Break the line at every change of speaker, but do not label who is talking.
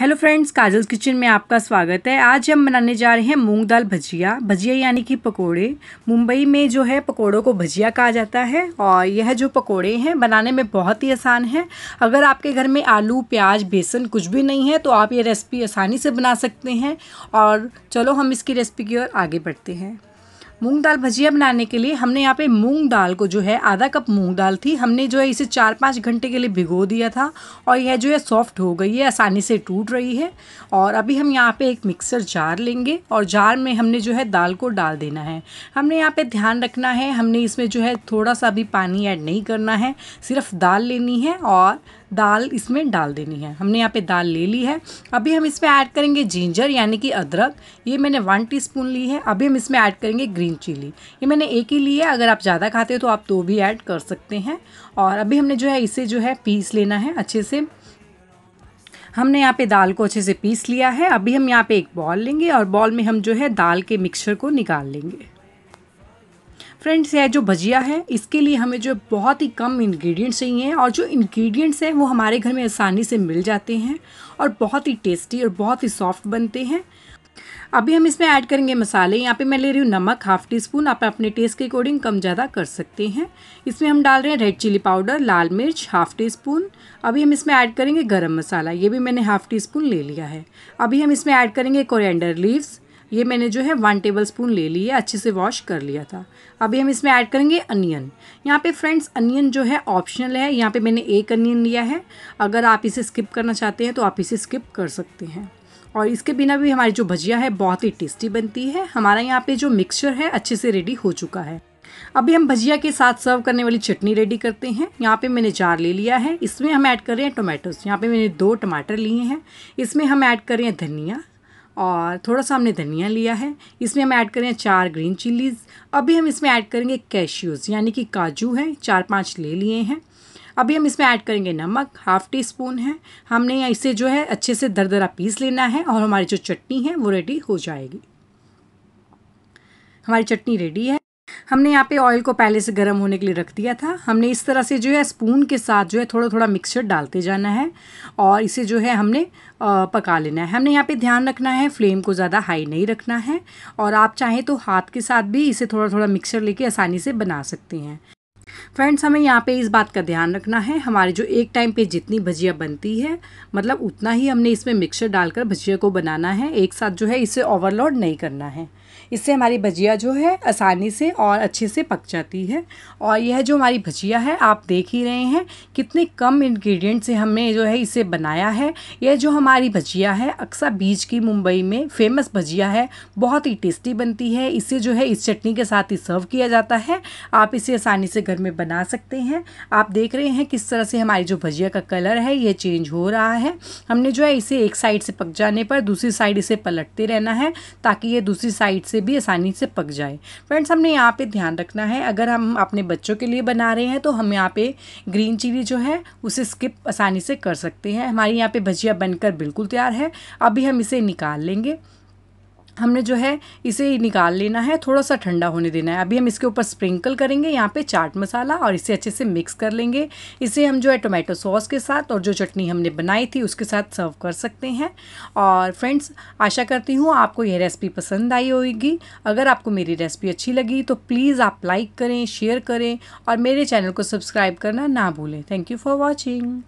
hello friends काजल kitchen में आपका स्वागत है आज हम बनाने जा रहे हैं मूंग दाल भजिया भजिया यानी कि पकोड़े मुंबई में जो है पकोड़ों को भजिया कहा जाता है और यह जो पकोड़े हैं बनाने में बहुत ही आसान है अगर आपके घर में आलू प्याज बेसन कुछ भी नहीं है तो आप ये रेसिपी आसानी से बना सकते हैं और चलो हम इसकी रेसिपी की ओर आगे बढ़ते हैं मूंग दाल भजिया बनाने के लिए हमने यहाँ पे मूंग दाल को जो है आधा कप मूंग दाल थी हमने जो है इसे चार पाँच घंटे के लिए भिगो दिया था और यह जो है सॉफ्ट हो गई है आसानी से टूट रही है और अभी हम यहाँ पे एक मिक्सर जार लेंगे और जार में हमने जो है दाल को डाल देना है हमने यहाँ पर ध्यान रखना है हमने इसमें जो है थोड़ा सा भी पानी ऐड नहीं करना है सिर्फ दाल लेनी है और दाल इसमें डाल देनी है हमने यहाँ पे दाल ले ली है अभी हम इसमें ऐड करेंगे जिंजर यानी कि अदरक ये मैंने वन टीस्पून ली है अभी हम इसमें ऐड करेंगे ग्रीन चिली ये मैंने एक ही ली है अगर आप ज़्यादा खाते हो तो आप दो तो भी ऐड कर सकते हैं और अभी हमने जो है इसे जो है पीस लेना है अच्छे से हमने यहाँ पे दाल को अच्छे से पीस लिया है अभी हम यहाँ पे एक बॉल लेंगे और बॉल में हम जो है दाल के मिक्सचर को निकाल लेंगे फ्रेंड्स यह जो भजिया है इसके लिए हमें जो बहुत ही कम इंग्रेडिएंट्स चाहिए और जो इंग्रेडिएंट्स हैं वो हमारे घर में आसानी से मिल जाते हैं और बहुत ही टेस्टी और बहुत ही सॉफ्ट बनते हैं अभी हम इसमें ऐड करेंगे मसाले यहाँ पे मैं ले रही हूँ नमक हाफ टी स्पून आप अपने टेस्ट के अकॉर्डिंग कम ज़्यादा कर सकते हैं इसमें हम डाल रहे हैं रेड चिली पाउडर लाल मिर्च हाफ टी स्पून अभी हम इसमें ऐड करेंगे गरम मसाला ये भी मैंने हाफ टी स्पून ले लिया है अभी हम इसमें ऐड करेंगे कोरिएंडर लीव्स ये मैंने जो है वन टेबल स्पून ले लिया है अच्छे से वॉश कर लिया था अभी हम इसमें ऐड करेंगे अनियन यहाँ पे फ्रेंड्स अनियन जो है ऑप्शनल है यहाँ पे मैंने एक अनियन लिया है अगर आप इसे स्किप करना चाहते हैं तो आप इसे स्किप कर सकते हैं और इसके बिना भी हमारी जो भजिया है बहुत ही टेस्टी बनती है हमारा यहाँ पर जो मिक्सचर है अच्छे से रेडी हो चुका है अभी हम भजिया के साथ सर्व करने वाली चटनी रेडी करते हैं यहाँ पे मैंने जार ले लिया है इसमें हम ऐड कर रहे हैं टोमेटोस यहाँ पे मैंने दो टमाटर लिए हैं इसमें हम ऐड कर रहे हैं धनिया और थोड़ा सा हमने धनिया लिया है इसमें हम ऐड करें चार ग्रीन चिलीज़ अभी हम इसमें ऐड करेंगे कैश्यूज़ यानी कि काजू हैं चार पाँच ले लिए हैं अभी हम इसमें ऐड करेंगे नमक हाफ़ टी स्पून है हमने इसे जो है अच्छे से दरदरा पीस लेना है और हमारी जो चटनी है वो रेडी हो जाएगी हमारी चटनी रेडी है हमने यहाँ पे ऑयल को पहले से गर्म होने के लिए रख दिया था हमने इस तरह से जो है स्पून के साथ जो है थोड़ा थोड़ा मिक्सचर डालते जाना है और इसे जो है हमने पका लेना है हमने यहाँ पे ध्यान रखना है फ्लेम को ज़्यादा हाई नहीं रखना है और आप चाहें तो हाथ के साथ भी इसे थोड़ा थोड़ा मिक्सचर लेके आसानी से बना सकते हैं फ्रेंड्स हमें यहाँ पे इस बात का ध्यान रखना है हमारे जो एक टाइम पे जितनी भजिया बनती है मतलब उतना ही हमने इसमें मिक्सचर डालकर भजिया को बनाना है एक साथ जो है इसे ओवरलोड नहीं करना है इससे हमारी भजिया जो है आसानी से और अच्छे से पक जाती है और यह जो हमारी भजिया है आप देख ही रहे हैं कितने कम इन्ग्रीडियंट से हमने जो है इसे बनाया है यह जो हमारी भजिया है अक्सर बीच की मुंबई में फेमस भजिया है बहुत ही टेस्टी बनती है इसे जो है इस चटनी के साथ ही सर्व किया जाता है आप इसे आसानी से घर में बना सकते हैं आप देख रहे हैं किस तरह से हमारी जो भजिया का कलर है यह चेंज हो रहा है हमने जो है इसे एक साइड से पक जाने पर दूसरी साइड इसे पलटते रहना है ताकि ये दूसरी साइड साइड से भी आसानी से पक जाए फ्रेंड्स हमने यहाँ पे ध्यान रखना है अगर हम अपने बच्चों के लिए बना रहे हैं तो हम यहाँ पे ग्रीन चिली जो है उसे स्किप आसानी से कर सकते हैं हमारी यहाँ पे भजिया बनकर बिल्कुल तैयार है अभी हम इसे निकाल लेंगे हमने जो है इसे निकाल लेना है थोड़ा सा ठंडा होने देना है अभी हम इसके ऊपर स्प्रिंकल करेंगे यहाँ पे चाट मसाला और इसे अच्छे से मिक्स कर लेंगे इसे हम जो है टोमेटो सॉस के साथ और जो चटनी हमने बनाई थी उसके साथ सर्व कर सकते हैं और फ्रेंड्स आशा करती हूँ आपको यह रेसिपी पसंद आई होगी अगर आपको मेरी रेसिपी अच्छी लगी तो प्लीज़ आप लाइक करें शेयर करें और मेरे चैनल को सब्सक्राइब करना ना भूलें थैंक यू फॉर वॉचिंग